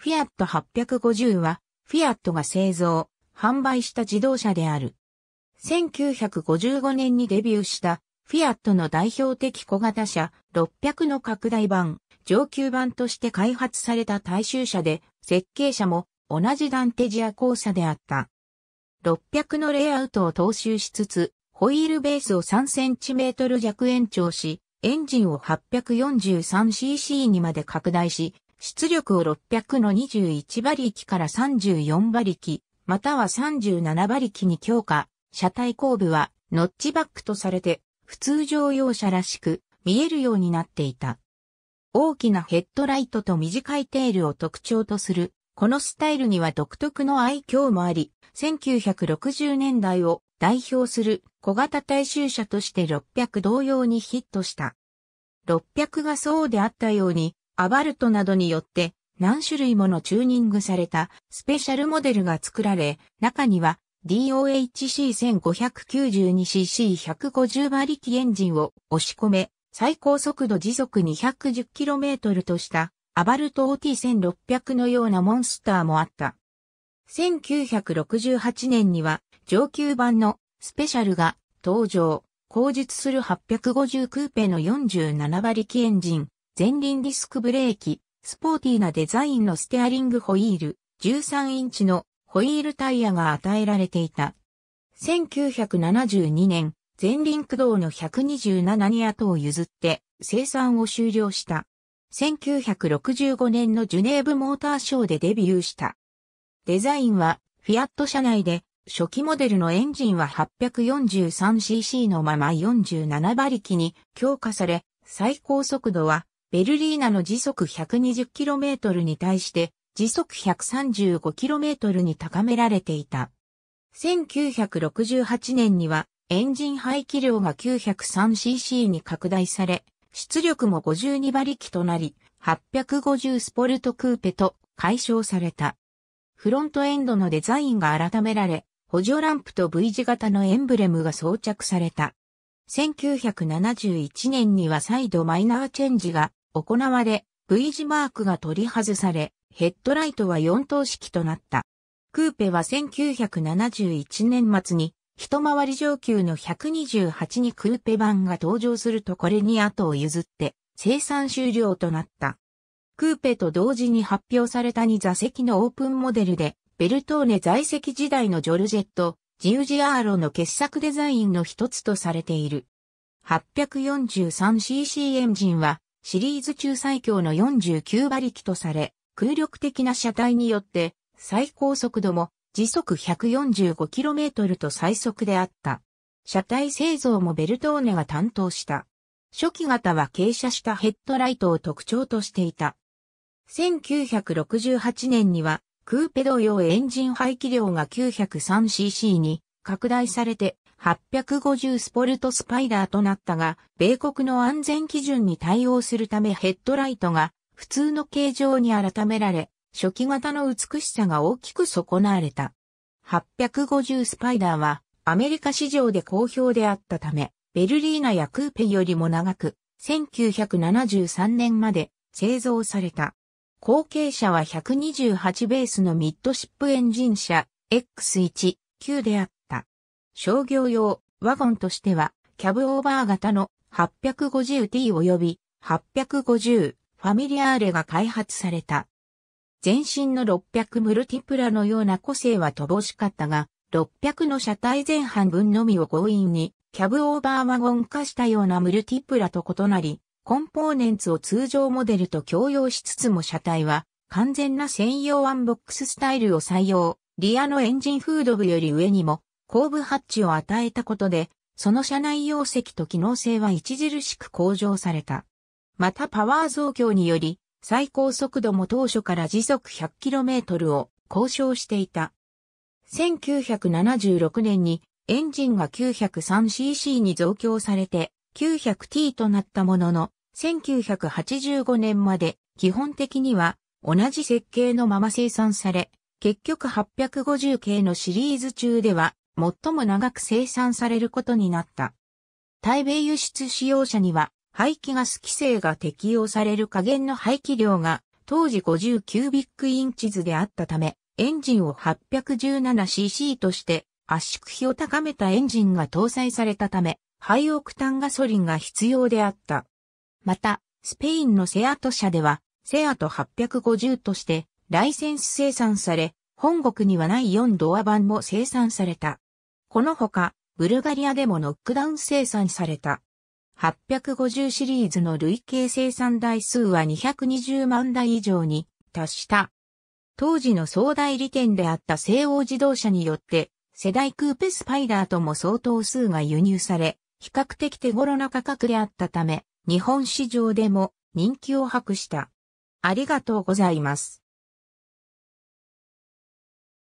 フィアット850は、フィアットが製造、販売した自動車である。1955年にデビューした、フィアットの代表的小型車600の拡大版、上級版として開発された大衆車で、設計者も同じダンテジア交差であった。600のレイアウトを踏襲しつつ、ホイールベースを 3cm 弱延長し、エンジンを 843cc にまで拡大し、出力を600の21馬力から34馬力、または37馬力に強化、車体後部はノッチバックとされて、普通乗用車らしく見えるようになっていた。大きなヘッドライトと短いテールを特徴とする、このスタイルには独特の愛嬌もあり、1960年代を代表する小型大衆車として600同様にヒットした。600がそうであったように、アバルトなどによって何種類ものチューニングされたスペシャルモデルが作られ、中には DOHC1592cc150 馬力エンジンを押し込め、最高速度時速 210km としたアバルト OT1600 のようなモンスターもあった。1968年には上級版のスペシャルが登場、後述する850クーペの47馬力エンジン、前輪ディスクブレーキ、スポーティーなデザインのステアリングホイール、13インチのホイールタイヤが与えられていた。1972年、前輪駆動の127に後を譲って生産を終了した。1965年のジュネーブモーターショーでデビューした。デザインはフィアット社内で初期モデルのエンジンは 843cc のまま47馬力に強化され、最高速度はベルリーナの時速 120km に対して時速 135km に高められていた。1968年にはエンジン排気量が 903cc に拡大され、出力も52馬力となり、850スポルトクーペと解消された。フロントエンドのデザインが改められ、補助ランプと V 字型のエンブレムが装着された。1971年には再度マイナーチェンジが行われ、V 字マークが取り外され、ヘッドライトは4灯式となった。クーペは1971年末に、一回り上級の128にクーペ版が登場するとこれに後を譲って、生産終了となった。クーペと同時に発表された2座席のオープンモデルで、ベルトーネ在籍時代のジョルジェット、ジウジアーロの傑作デザインの一つとされている。843cc エンジンはシリーズ中最強の49馬力とされ、空力的な車体によって、最高速度も時速 145km と最速であった。車体製造もベルトーネが担当した。初期型は傾斜したヘッドライトを特徴としていた。1968年には、クーペ同様エンジン排気量が 903cc に拡大されて、850スポルトスパイダーとなったが、米国の安全基準に対応するためヘッドライトが普通の形状に改められ、初期型の美しさが大きく損なわれた。850スパイダーはアメリカ市場で好評であったため、ベルリーナやクーペよりも長く、1973年まで製造された。後継者は128ベースのミッドシップエンジン車 X1、9であった。商業用ワゴンとしては、キャブオーバー型の 850T 及び850ファミリアーレが開発された。全身の600ムルティプラのような個性は乏しかったが、600の車体前半分のみを強引にキャブオーバーワゴン化したようなムルティプラと異なり、コンポーネンツを通常モデルと共用しつつも車体は完全な専用ワンボックススタイルを採用、リアのエンジンフード部より上にも後部ハッチを与えたことで、その車内容積と機能性は著しく向上された。またパワー増強により、最高速度も当初から時速 100km を交渉していた。1976年にエンジンが 903cc に増強されて 900t となったものの、1985年まで基本的には同じ設計のまま生産され、結局850系のシリーズ中では最も長く生産されることになった。対米輸出使用者には、排気ガス規制が適用される加減の排気量が当時50キュービックインチ図であったため、エンジンを 817cc として圧縮比を高めたエンジンが搭載されたため、ハイオクタンガソリンが必要であった。また、スペインのセアト社では、セアト850としてライセンス生産され、本国にはない4ドア版も生産された。このほか、ブルガリアでもノックダウン生産された。850シリーズの累計生産台数は220万台以上に達した。当時の総代理店であった西欧自動車によって、世代クーペスパイダーとも相当数が輸入され、比較的手頃な価格であったため、日本市場でも人気を博した。ありがとうございます。